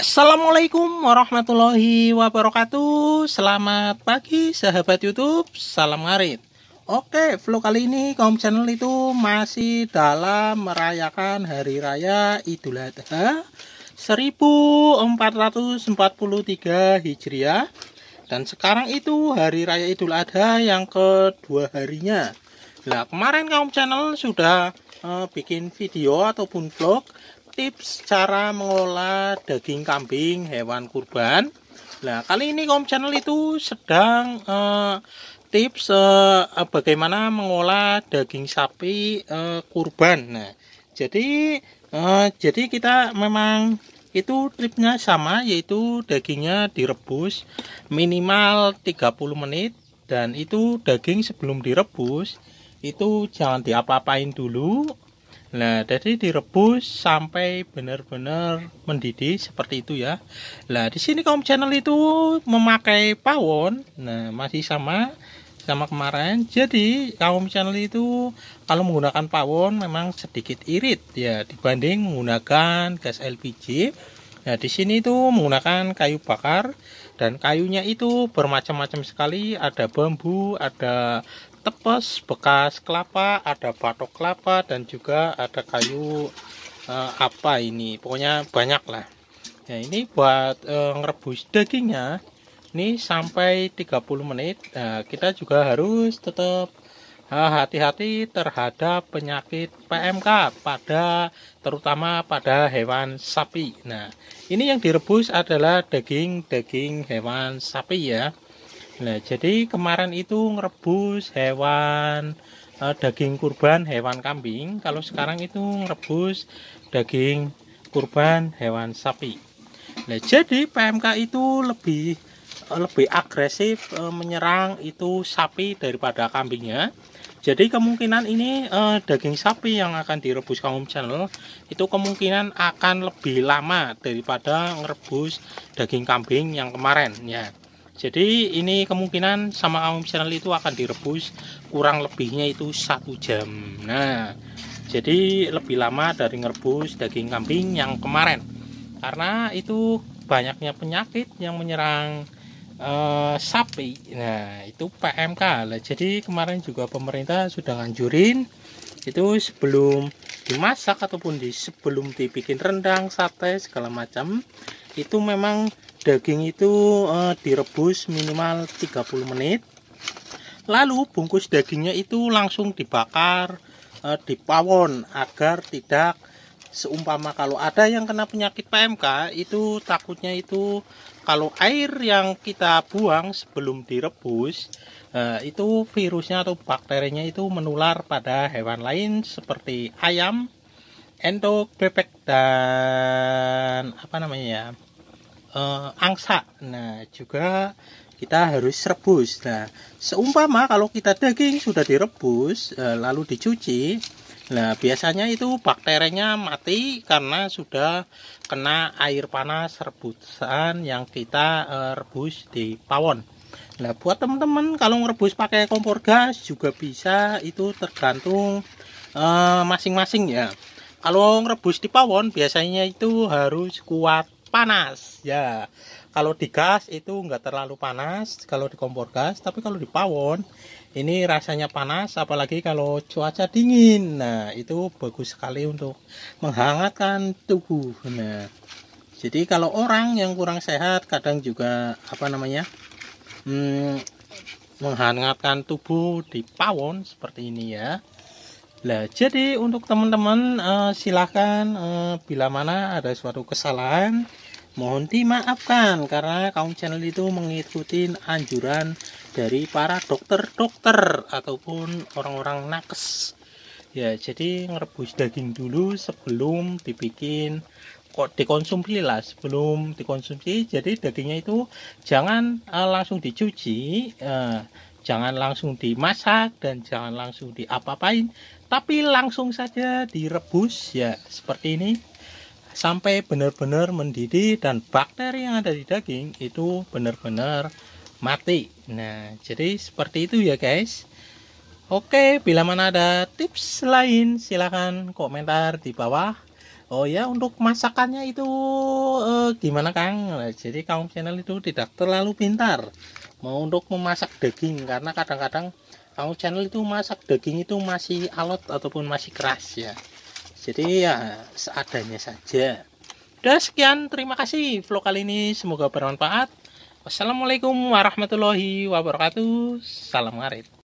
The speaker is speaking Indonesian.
Assalamualaikum warahmatullahi wabarakatuh Selamat pagi sahabat youtube Salam ngarit Oke vlog kali ini kaum channel itu Masih dalam merayakan hari raya idul adha 1443 Hijriah Dan sekarang itu hari raya idul adha yang kedua harinya Nah kemarin kaum channel sudah uh, bikin video ataupun vlog tips cara mengelola daging kambing hewan kurban. Nah, kali ini Kom Channel itu sedang uh, tips uh, bagaimana mengolah daging sapi uh, kurban. Nah, jadi uh, jadi kita memang itu tripnya sama yaitu dagingnya direbus minimal 30 menit dan itu daging sebelum direbus itu jangan diapa-apain dulu Nah, jadi direbus sampai benar-benar mendidih seperti itu ya. Nah, di sini kaum channel itu memakai pawon. Nah, masih sama sama kemarin. Jadi, kaum channel itu kalau menggunakan pawon memang sedikit irit ya dibanding menggunakan gas LPG. Nah, di sini itu menggunakan kayu bakar dan kayunya itu bermacam-macam sekali, ada bambu, ada tepes bekas kelapa, ada batok kelapa dan juga ada kayu eh, apa ini. Pokoknya banyak lah. Nah, ini buat eh, ngerebus dagingnya ini sampai 30 menit. Nah, kita juga harus tetap hati-hati terhadap penyakit PMK pada terutama pada hewan sapi. Nah, ini yang direbus adalah daging-daging hewan sapi ya. Nah, jadi kemarin itu ngerebus hewan eh, daging kurban hewan kambing, kalau sekarang itu ngerebus daging kurban hewan sapi. Nah, jadi PMK itu lebih eh, lebih agresif eh, menyerang itu sapi daripada kambingnya. Jadi kemungkinan ini uh, daging sapi yang akan direbus kaum channel itu kemungkinan akan lebih lama daripada ngerebus daging kambing yang kemarin ya. Jadi ini kemungkinan sama kaum channel itu akan direbus kurang lebihnya itu satu jam. Nah, jadi lebih lama dari ngerebus daging kambing yang kemarin karena itu banyaknya penyakit yang menyerang uh, sapi nah itu PMK lah jadi kemarin juga pemerintah sudah nganjurin itu sebelum dimasak ataupun di sebelum dibikin rendang sate segala macam itu memang daging itu uh, direbus minimal 30 menit lalu bungkus dagingnya itu langsung dibakar uh, eh, di pawon agar tidak seumpama kalau ada yang kena penyakit PMK itu takutnya itu kalau air yang kita buang sebelum direbus eh, itu virusnya atau bakterinya itu menular pada hewan lain seperti ayam, entok, bebek dan apa namanya ya eh, angsa. Nah juga kita harus rebus. Nah seumpama kalau kita daging sudah direbus eh, lalu dicuci Nah, biasanya itu bakterinya mati karena sudah kena air panas rebusan yang kita eh, rebus di pawon. Nah, buat teman-teman kalau ngerebus pakai kompor gas juga bisa, itu tergantung eh, masing-masing uh, ya. Kalau ngerebus di pawon biasanya itu harus kuat panas ya. Kalau di gas itu nggak terlalu panas kalau di kompor gas, tapi kalau di pawon ini rasanya panas apalagi kalau cuaca dingin nah itu bagus sekali untuk menghangatkan tubuh nah jadi kalau orang yang kurang sehat kadang juga apa namanya hmm, menghangatkan tubuh di pawon seperti ini ya lah jadi untuk teman-teman uh, eh, silahkan uh, eh, bila mana ada suatu kesalahan mohon dimaafkan karena kaum channel itu mengikuti anjuran dari para dokter-dokter ataupun orang-orang nakes ya jadi ngerebus daging dulu sebelum dibikin kok dikonsumsi lah sebelum dikonsumsi jadi dagingnya itu jangan uh, langsung dicuci uh, jangan langsung dimasak dan jangan langsung diapa-apain tapi langsung saja direbus ya seperti ini sampai benar-benar mendidih dan bakteri yang ada di daging itu benar-benar mati nah jadi seperti itu ya guys oke bila mana ada tips lain silahkan komentar di bawah Oh ya untuk masakannya itu eh, gimana Kang nah, jadi kaum channel itu tidak terlalu pintar mau untuk memasak daging karena kadang-kadang kaum channel itu masak daging itu masih alot ataupun masih keras ya jadi ya seadanya saja udah sekian terima kasih vlog kali ini semoga bermanfaat Wassalamualaikum warahmatullahi wabarakatuh. Salam ngarit.